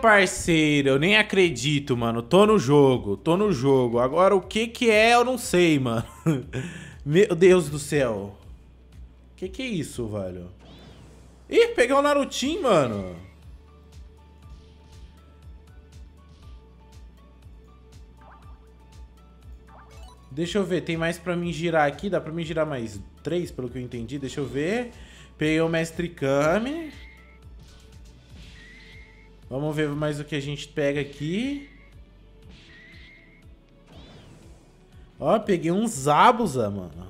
parceiro, eu nem acredito, mano. Tô no jogo, tô no jogo. Agora o que que é, eu não sei, mano. Meu Deus do céu. Que que é isso, velho? Ih, peguei o Narutin, mano. Deixa eu ver, tem mais pra mim girar aqui? Dá pra mim girar mais três, pelo que eu entendi. Deixa eu ver. Peguei o Mestre Kami. Vamos ver mais o que a gente pega aqui. Ó, peguei um Zabuza, mano.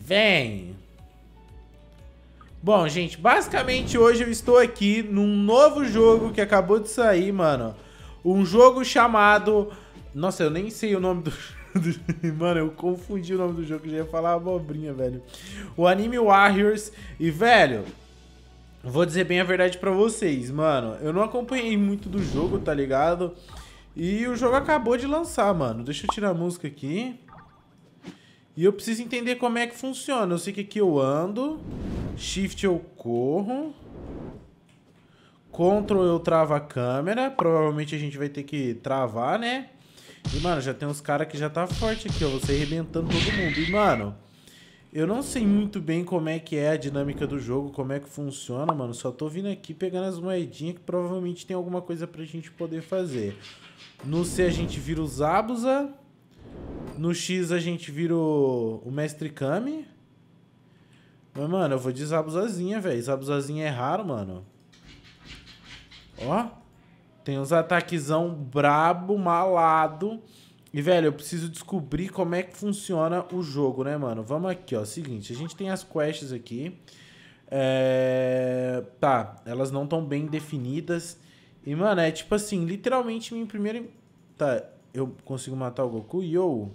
Vem! Bom, gente, basicamente hoje eu estou aqui num novo jogo que acabou de sair, mano. Um jogo chamado... Nossa, eu nem sei o nome do... Mano, eu confundi o nome do jogo, já ia falar abobrinha, velho. O Anime Warriors. E, velho, Vou dizer bem a verdade para vocês, mano. Eu não acompanhei muito do jogo, tá ligado? E o jogo acabou de lançar, mano. Deixa eu tirar a música aqui. E eu preciso entender como é que funciona. Eu sei que aqui eu ando. Shift eu corro. Ctrl eu travo a câmera. Provavelmente a gente vai ter que travar, né? E, mano, já tem uns caras que já tá forte aqui, ó. Você arrebentando todo mundo. E, mano... Eu não sei muito bem como é que é a dinâmica do jogo, como é que funciona, mano. Só tô vindo aqui pegando as moedinhas que provavelmente tem alguma coisa pra gente poder fazer. No C a gente vira o Zabuza. No X a gente vira o, o Mestre Kami. Mas, mano, eu vou de Zabuzazinha, velho. Zabuzazinha é raro, mano. Ó. Tem uns ataquezão brabo, malado. E, velho, eu preciso descobrir como é que funciona o jogo, né, mano? Vamos aqui, ó. Seguinte, a gente tem as quests aqui. É... Tá, elas não estão bem definidas. E, mano, é tipo assim, literalmente minha primeira... Tá, eu consigo matar o Goku? Yo!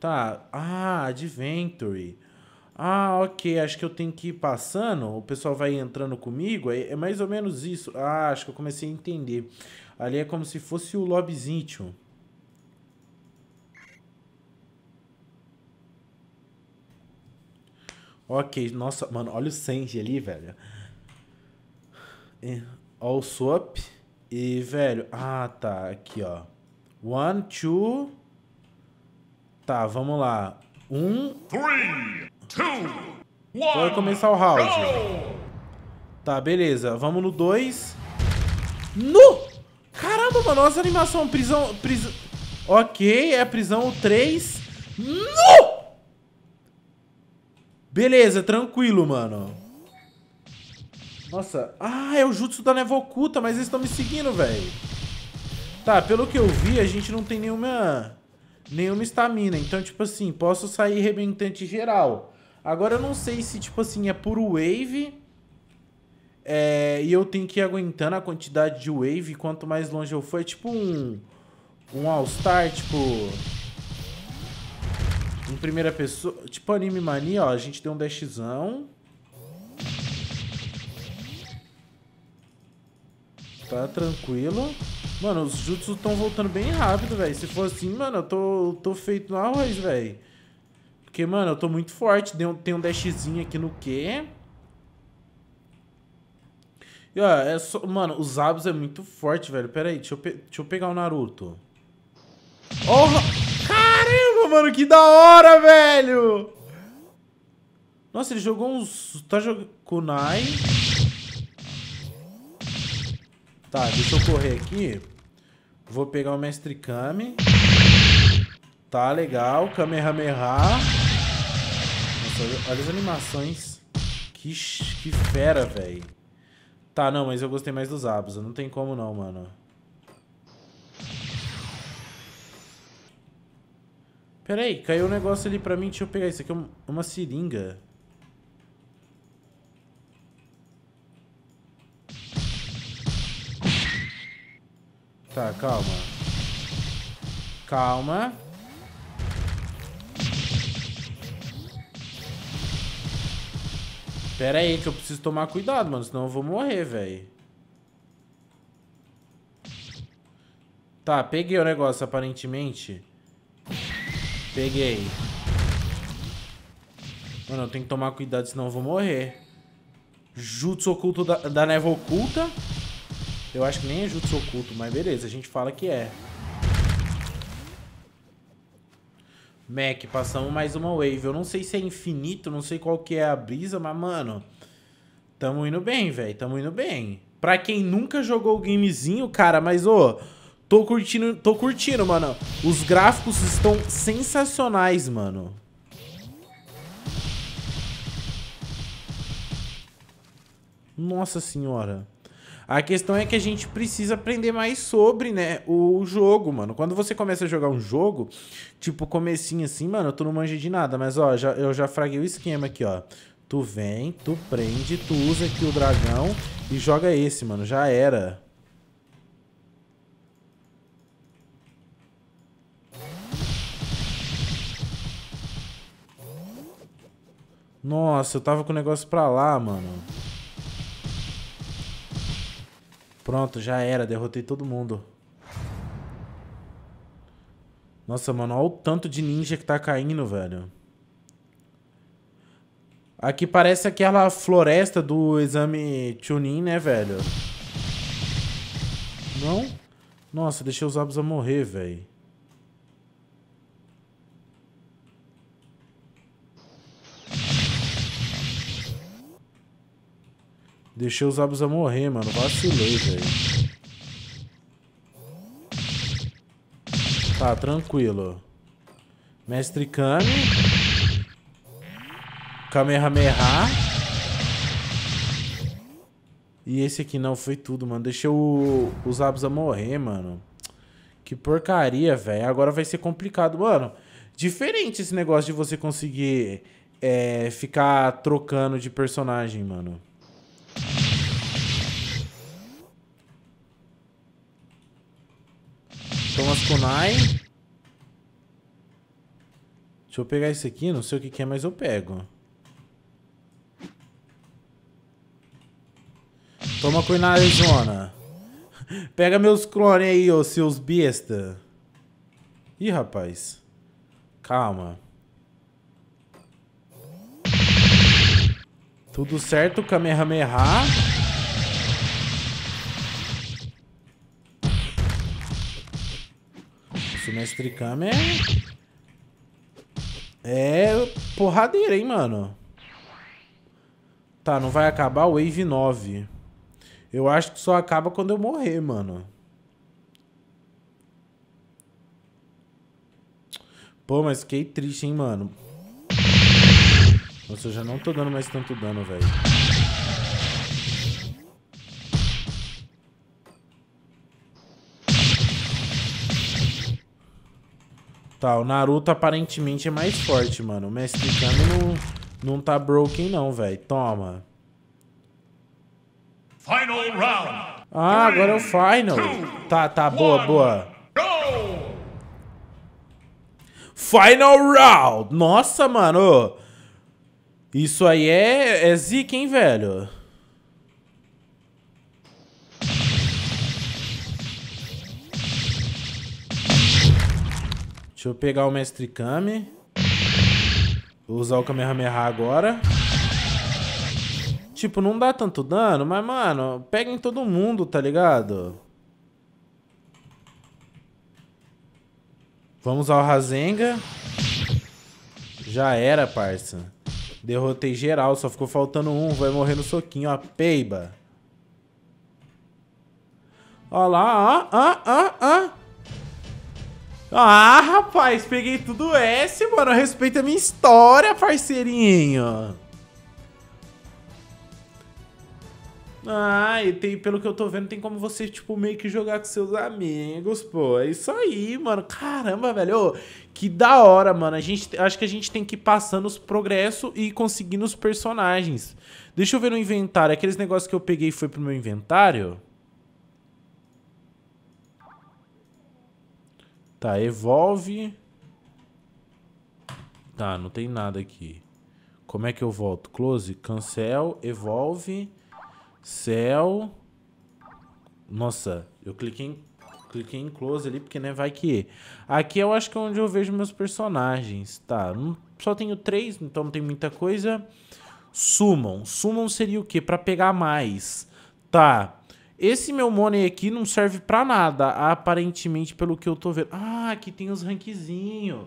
Tá, ah, Adventure. Ah, ok, acho que eu tenho que ir passando, o pessoal vai entrando comigo, é, é mais ou menos isso. Ah, acho que eu comecei a entender. Ali é como se fosse o lobbyzinho. Ok, nossa, mano, olha o Sanji ali, velho. All eh, swap. E, velho, ah, tá, aqui, ó. One, two. Tá, vamos lá. Um. Three. Vai começar o round. Tá, beleza. Vamos no 2. No! Caramba, mano, nossa animação. Prisão. prisão. Ok, é prisão 3. No! Beleza, tranquilo, mano. Nossa. Ah, é o jutsu da neva oculta, mas eles estão me seguindo, velho. Tá, pelo que eu vi, a gente não tem nenhuma... Nenhuma estamina. Então, tipo assim, posso sair rebentante geral. Agora eu não sei se, tipo assim, é por wave. É, e eu tenho que ir aguentando a quantidade de wave. Quanto mais longe eu for, é tipo um. Um All-Star, tipo. Em primeira pessoa. Tipo Anime Mania, ó. A gente deu um dashzão. Tá tranquilo. Mano, os jutsu estão voltando bem rápido, velho. Se for assim, mano, eu tô, tô feito na arroz, velho. Porque, mano, eu tô muito forte. um, tem um dashzinho aqui no Q. E, ó, é só, mano, os Abus é muito forte, velho. Pera aí, deixa eu, pe... deixa eu pegar o Naruto. Oh, caramba, mano, que da hora, velho! Nossa, ele jogou uns... Tá jogando... Kunai... Tá, deixa eu correr aqui. Vou pegar o Mestre Kami. Tá, legal. Kamehameha. Nossa, olha as animações. Que, que fera, velho. Tá, não, mas eu gostei mais dos abos. Não tem como não, mano. Pera aí, caiu um negócio ali pra mim. Deixa eu pegar isso aqui. É uma seringa. Tá, calma. Calma. Pera aí que eu preciso tomar cuidado, mano. Senão eu vou morrer, velho. Tá, peguei o negócio, aparentemente. Peguei. Mano, eu tenho que tomar cuidado, senão eu vou morrer. Jutsu oculto da, da neva oculta. Eu acho que nem é jutsu oculto, mas beleza, a gente fala que é. Mac, passamos mais uma wave. Eu não sei se é infinito, não sei qual que é a brisa, mas, mano, tamo indo bem, velho. Tamo indo bem. Pra quem nunca jogou o gamezinho, cara, mas, ô, tô curtindo, tô curtindo, mano. Os gráficos estão sensacionais, mano. Nossa senhora. A questão é que a gente precisa aprender mais sobre, né, o jogo, mano. Quando você começa a jogar um jogo, tipo comecinho assim, mano, tu não manja de nada, mas ó, já, eu já fraguei o esquema aqui, ó. Tu vem, tu prende, tu usa aqui o dragão e joga esse, mano. Já era. Nossa, eu tava com o negócio pra lá, mano. Pronto, já era, derrotei todo mundo. Nossa, mano, olha o tanto de ninja que tá caindo, velho. Aqui parece aquela floresta do exame Chunin, né, velho? Não? Nossa, deixei os abusos a morrer, velho. Deixei os Abusa morrer, mano. Vacilei, velho. Tá, tranquilo. Mestre Kami. Kamehameha. E esse aqui não foi tudo, mano. Deixei os os Abusa morrer, mano. Que porcaria, velho. Agora vai ser complicado. Mano, diferente esse negócio de você conseguir é, ficar trocando de personagem, mano. kunai. Deixa eu pegar esse aqui, não sei o que, que é, mas eu pego. Toma cuidado, zona. Pega meus clones aí, ô seus besta. Ih, rapaz. Calma. Tudo certo, Kamehameha. Nossa, o mestre é... É porradeira, hein, mano? Tá, não vai acabar o Wave 9. Eu acho que só acaba quando eu morrer, mano. Pô, mas fiquei triste, hein, mano. Nossa, eu já não tô dando mais tanto dano, velho. Tá, o Naruto aparentemente é mais forte, mano. O Mestre Kami não, não tá broken não, velho. Toma. Final round. Ah, agora é o final. Two, tá, tá, boa, one, boa. Go! Final round. Nossa, mano. Isso aí é, é zica, hein, velho? Deixa eu pegar o Mestre Kami. Vou usar o Kamehameha agora. Tipo, não dá tanto dano, mas, mano, pega em todo mundo, tá ligado? Vamos ao Razenga. Já era, parça. Derrotei geral, só ficou faltando um. Vai morrer no soquinho, ó. Peiba. Ó lá, ó, ó, ó, ó. Ah, rapaz, peguei tudo S, mano. Respeita a minha história, parceirinho. Ah, e tem, pelo que eu tô vendo, tem como você, tipo, meio que jogar com seus amigos, pô. É isso aí, mano. Caramba, velho. Ô, que da hora, mano. A gente, acho que a gente tem que ir passando os progressos e conseguindo os personagens. Deixa eu ver no inventário. Aqueles negócios que eu peguei foi pro meu inventário? Tá, evolve. Tá, não tem nada aqui. Como é que eu volto? Close, cancel, evolve, cell. Nossa, eu cliquei em, cliquei em close ali porque, né, vai que... Aqui eu acho que é onde eu vejo meus personagens. Tá, não, só tenho três, então não tem muita coisa. Summon. Summon seria o quê? Pra pegar mais. Tá, esse meu money aqui não serve pra nada, aparentemente, pelo que eu tô vendo. Ah, aqui tem os rankzinhos.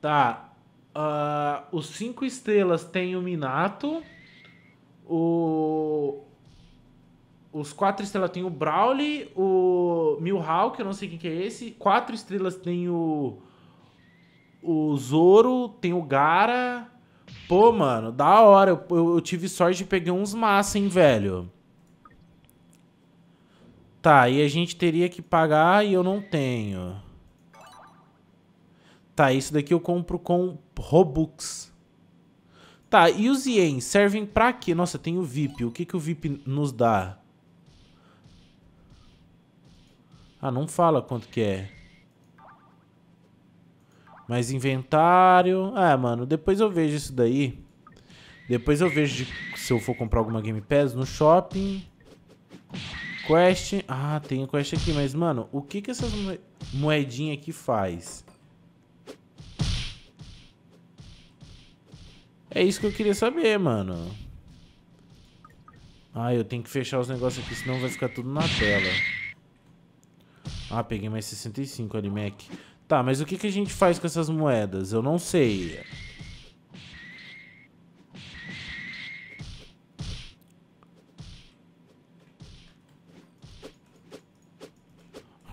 Tá. Uh, os cinco estrelas tem o Minato. O... Os quatro estrelas tem o Brawly, o Milhawk, eu não sei quem que é esse. Quatro estrelas tem o... O Zoro, tem o Gara. Pô, mano, da hora. Eu, eu, eu tive sorte de pegar uns massa, hein, velho. Tá, e a gente teria que pagar e eu não tenho. Tá, isso daqui eu compro com Robux. Tá, e os ienes servem pra quê? Nossa, tem o VIP. O que, que o VIP nos dá? Ah, não fala quanto que é. Mais inventário... Ah, mano, depois eu vejo isso daí. Depois eu vejo de, se eu for comprar alguma Game Pass no shopping. Quest. Ah, tem quest aqui, mas, mano, o que que essas moedinhas aqui faz? É isso que eu queria saber, mano. Ah, eu tenho que fechar os negócios aqui, senão vai ficar tudo na tela. Ah, peguei mais 65 ali, Mac. Tá, mas o que, que a gente faz com essas moedas? Eu não sei.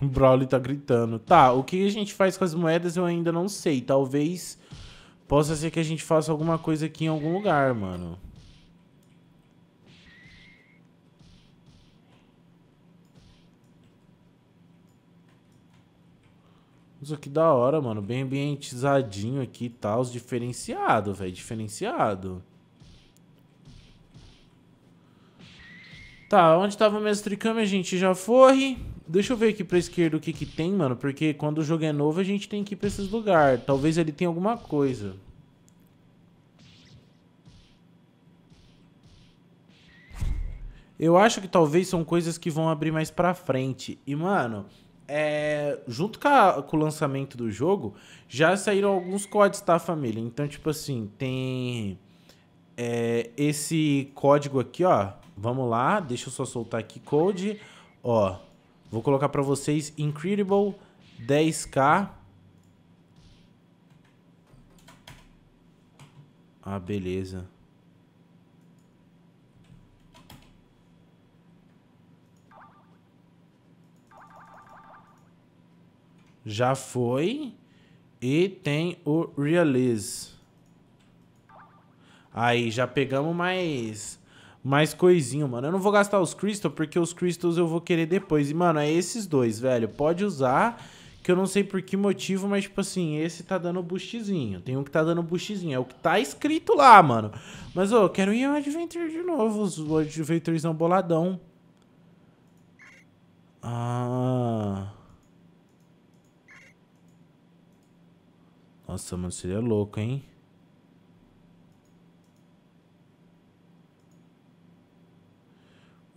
O Broly tá gritando. Tá, o que a gente faz com as moedas eu ainda não sei. Talvez possa ser que a gente faça alguma coisa aqui em algum lugar, mano. Isso aqui da hora, mano. Bem ambientizadinho aqui e tá? tal. Diferenciado, velho. Diferenciado. Tá, onde tava o mestre Kami? A gente já foi. Deixa eu ver aqui pra esquerda o que que tem, mano. Porque quando o jogo é novo, a gente tem que ir pra esses lugares. Talvez ele tenha alguma coisa. Eu acho que talvez são coisas que vão abrir mais pra frente. E, mano, é, junto com, a, com, o lançamento do jogo, já saíram alguns códigos, tá, família? Então, tipo assim, tem é, esse código aqui, ó. Vamos lá, deixa eu só soltar aqui code, ó. Vou colocar para vocês Incredible 10K. Ah, beleza. Já foi. E tem o Realize. Aí, já pegamos mais mais coisinho, mano. Eu não vou gastar os Crystals, porque os Crystals eu vou querer depois. E, mano, é esses dois, velho. Pode usar, que eu não sei por que motivo, mas, tipo assim, esse tá dando boostzinho. Tem um que tá dando boostzinho. É o que tá escrito lá, mano. Mas, ô, eu quero ir ao Adventure de novo. Os Adventures são boladão. Ah... Nossa, mano, seria louco, hein?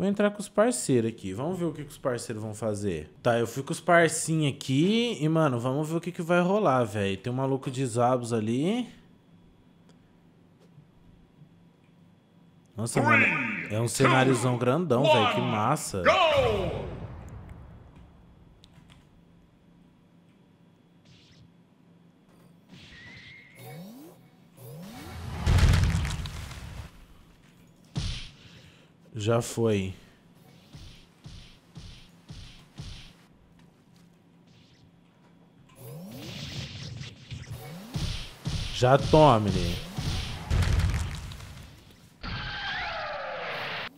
Vou entrar com os parceiros aqui. Vamos ver o que, que os parceiros vão fazer. Tá, eu fui com os parcinhos aqui. E, mano, vamos ver o que, que vai rolar, velho. Tem um maluco de Zabos ali. Nossa, mano. É um cenáriozão grandão, velho. Que massa. Go! Já foi. Já tome.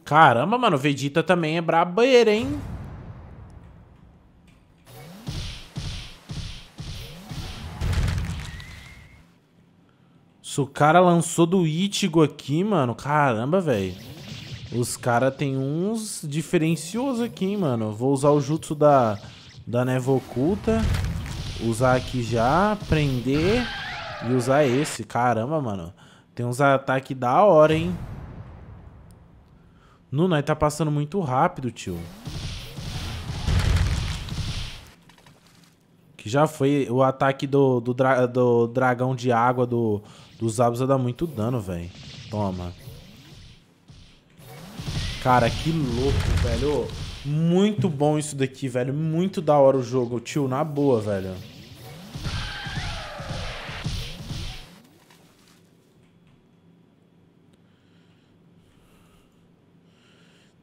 Caramba, mano, Vegeta também é brabeiro, hein? Se o cara lançou do Ichigo aqui, mano. Caramba, velho. Os caras tem uns diferenciosos aqui, mano. Vou usar o jutsu da, da neva oculta. Usar aqui já, prender e usar esse. Caramba, mano. Tem uns ataques da hora, hein? Nuno nós tá passando muito rápido, tio. Que já foi o ataque do, do, dra do dragão de água do, do Zabuza dá muito dano, velho. Toma. Cara, que louco, velho. Muito bom isso daqui, velho. Muito da hora o jogo, tio. Na boa, velho.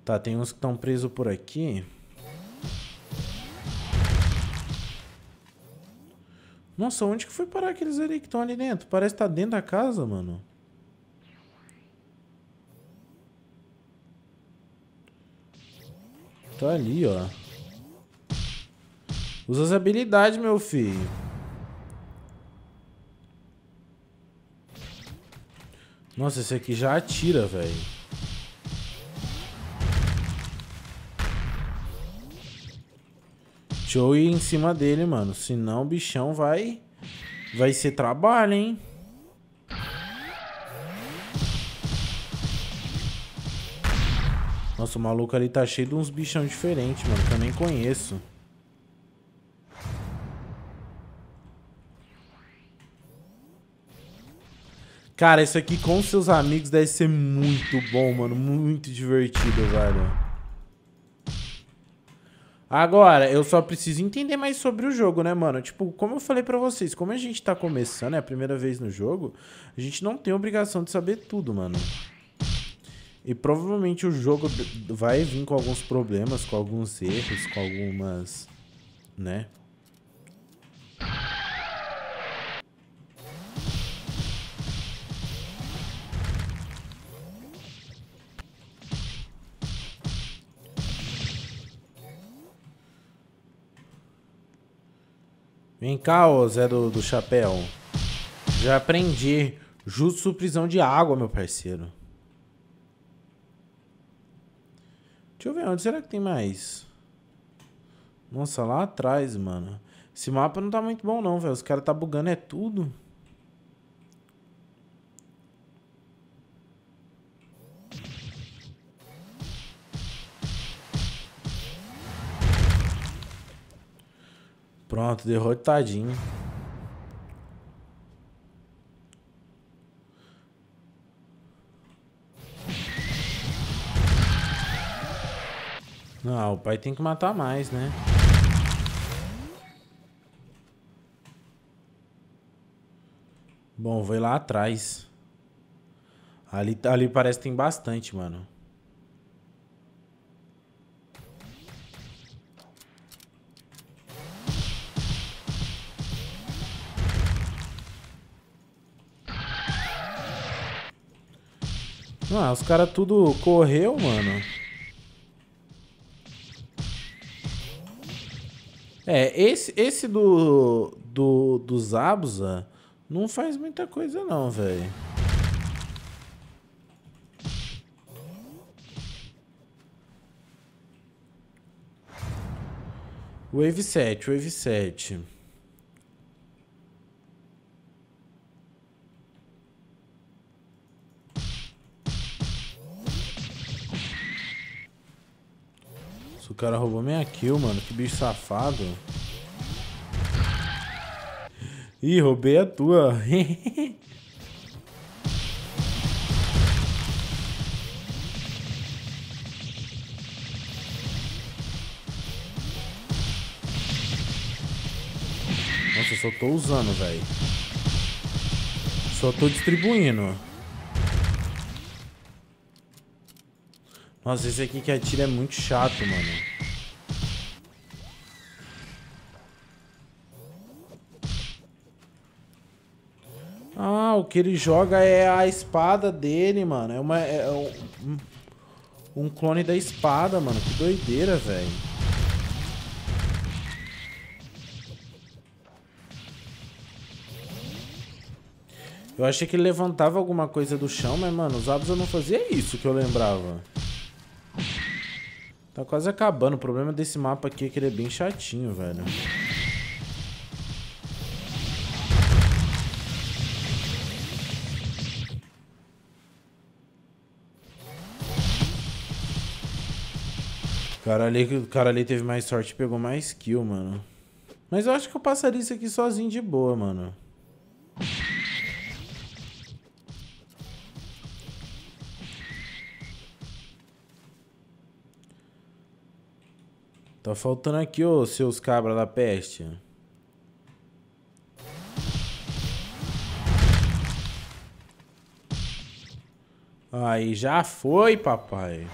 Tá, tem uns que estão presos por aqui. Nossa, onde que foi parar aqueles ali que estão ali dentro? Parece que tá dentro da casa, mano. tá ali, ó. Usa as habilidades, meu filho. Nossa, esse aqui já atira, velho. ir em cima dele, mano. Senão o bichão vai... Vai ser trabalho, hein? Nossa, o maluco ali tá cheio de uns bichão diferentes, mano, que eu nem conheço. Cara, isso aqui com seus amigos deve ser muito bom, mano. Muito divertido, velho. Agora, eu só preciso entender mais sobre o jogo, né, mano? Tipo, como eu falei pra vocês, como a gente tá começando, é a primeira vez no jogo, a gente não tem obrigação de saber tudo, mano. E provavelmente o jogo vai vir com alguns problemas, com alguns erros, com algumas... Né? Vem cá, ô Zé do, do Chapéu. Já aprendi. Jutsu prisão de água, meu parceiro. Deixa eu ver, onde será que tem mais? Nossa, lá atrás, mano. Esse mapa não tá muito bom não, velho. Os caras tá bugando é tudo. Pronto, derrotadinho. Não, ah, o pai tem que matar mais, né? Bom, vou ir lá atrás. Ali, ali parece que tem bastante, mano. Ah, os caras tudo correu, mano. É, esse, esse do, do, do Zabuza não faz muita coisa não, velho. Wave 7, Wave 7. cara roubou minha kill, mano. Que bicho safado. Ih, roubei a tua. Nossa, eu só tô usando, velho. Só tô distribuindo. Nossa, esse aqui que atira é muito chato, mano. o que ele joga é a espada dele, mano. É, uma, é um, um clone da espada, mano. Que doideira, velho. Eu achei que ele levantava alguma coisa do chão, mas, mano, os Abus eu não fazia isso que eu lembrava. Tá quase acabando. O problema desse mapa aqui é que ele é bem chatinho, velho. cara ali, o cara ali teve mais sorte e pegou mais kill, mano. Mas eu acho que eu passaria isso aqui sozinho de boa, mano. Tá faltando aqui, ô, seus cabra da peste. Aí já foi, papai.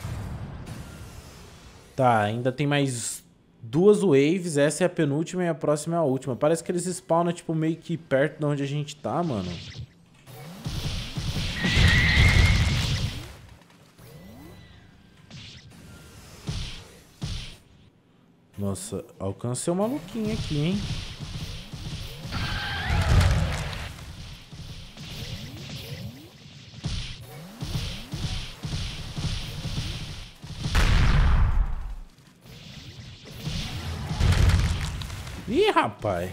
Tá, ainda tem mais duas waves. Essa é a penúltima e a próxima é a última. Parece que eles spawnam, tipo, meio que perto de onde a gente tá, mano. Nossa, alcancei o maluquinho aqui, hein? pai.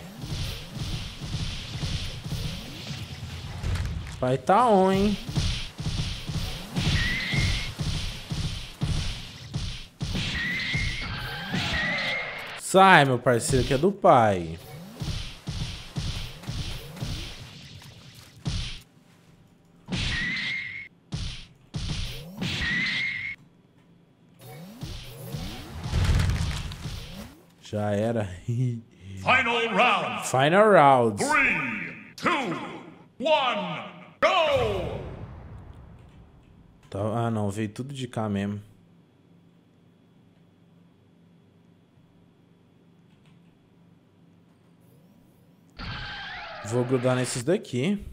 Pai tá on, hein? Sai, meu parceiro, que é do pai. Já era. Final round. Final round. Three, two, one, go! Tá, ah, não, veio tudo de cá mesmo. Vou grudar nesses daqui.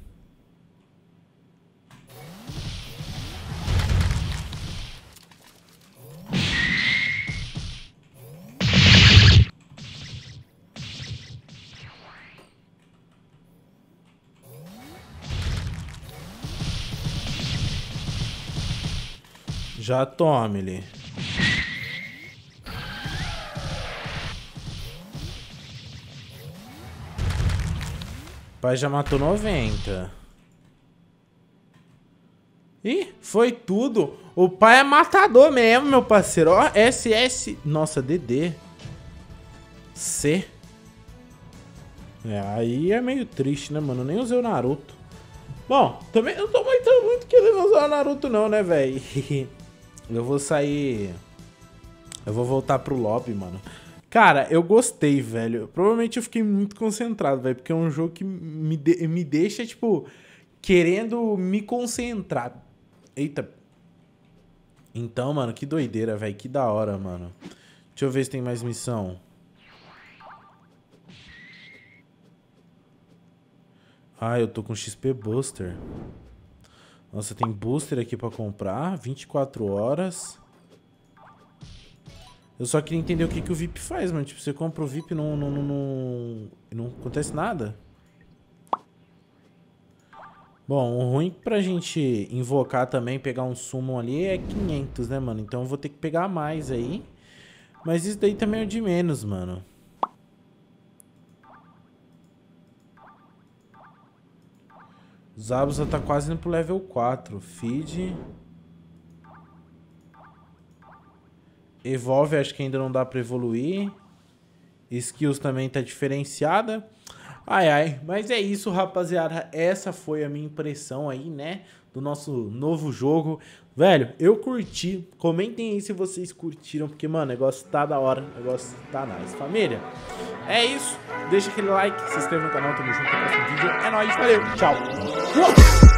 Já tome ele. Pai já matou 90. Ih, foi tudo. O pai é matador mesmo, meu parceiro. Ó, SS. Nossa, DD. C. É, aí é meio triste, né, mano? Eu nem usei o Naruto. Bom, também não tô muito, muito querendo usar o Naruto, não, né, velho? Eu vou sair. Eu vou voltar pro lobby, mano. Cara, eu gostei, velho. Provavelmente eu fiquei muito concentrado, velho, porque é um jogo que me, de... me deixa, tipo, querendo me concentrar. Eita. Então, mano, que doideira, velho. Que da hora, mano. Deixa eu ver se tem mais missão. Ah, eu tô com XP Buster. Nossa, tem booster aqui pra comprar. 24 horas. Eu só queria entender o que, que o VIP faz, mano. Tipo, você compra o VIP e não, não, não, não, não acontece nada. Bom, o ruim pra gente invocar também, pegar um summon ali é 500, né, mano? Então eu vou ter que pegar mais aí. Mas isso daí também é de menos, mano. Zabuza tá quase indo pro level 4. Feed. Evolve, acho que ainda não dá pra evoluir. Skills também tá diferenciada. Ai, ai. Mas é isso, rapaziada. Essa foi a minha impressão aí, né? Do nosso novo jogo, Velho, eu curti. Comentem aí se vocês curtiram, porque, mano, o negócio tá da hora, o negócio tá nice. Família, é isso. Deixa aquele like, se inscreva no canal, tamo junto no próximo vídeo. É nóis, valeu, tchau. Uou!